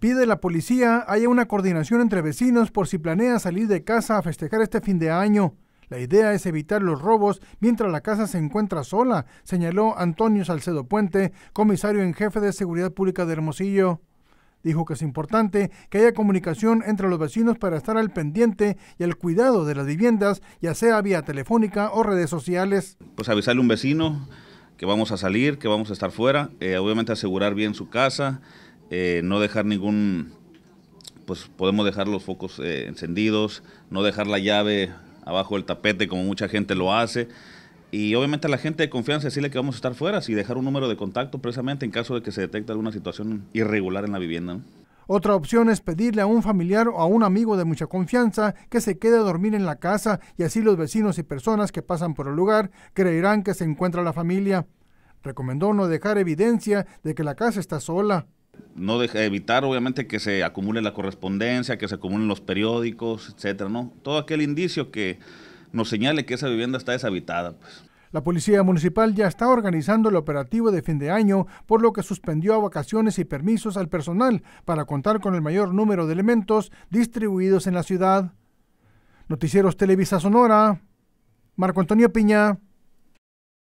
Pide la policía haya una coordinación entre vecinos por si planea salir de casa a festejar este fin de año. La idea es evitar los robos mientras la casa se encuentra sola, señaló Antonio Salcedo Puente, comisario en jefe de Seguridad Pública de Hermosillo. Dijo que es importante que haya comunicación entre los vecinos para estar al pendiente y al cuidado de las viviendas, ya sea vía telefónica o redes sociales. Pues avisarle a un vecino que vamos a salir, que vamos a estar fuera, eh, obviamente asegurar bien su casa, eh, no dejar ningún, pues podemos dejar los focos eh, encendidos, no dejar la llave abajo del tapete como mucha gente lo hace. Y obviamente a la gente de confianza decirle que vamos a estar fuera y dejar un número de contacto precisamente en caso de que se detecte alguna situación irregular en la vivienda. Otra opción es pedirle a un familiar o a un amigo de mucha confianza que se quede a dormir en la casa y así los vecinos y personas que pasan por el lugar creerán que se encuentra la familia. Recomendó no dejar evidencia de que la casa está sola no deja, evitar obviamente que se acumule la correspondencia, que se acumulen los periódicos, etcétera, ¿no? Todo aquel indicio que nos señale que esa vivienda está deshabitada, pues. La Policía Municipal ya está organizando el operativo de fin de año, por lo que suspendió a vacaciones y permisos al personal para contar con el mayor número de elementos distribuidos en la ciudad. Noticieros Televisa Sonora, Marco Antonio Piña.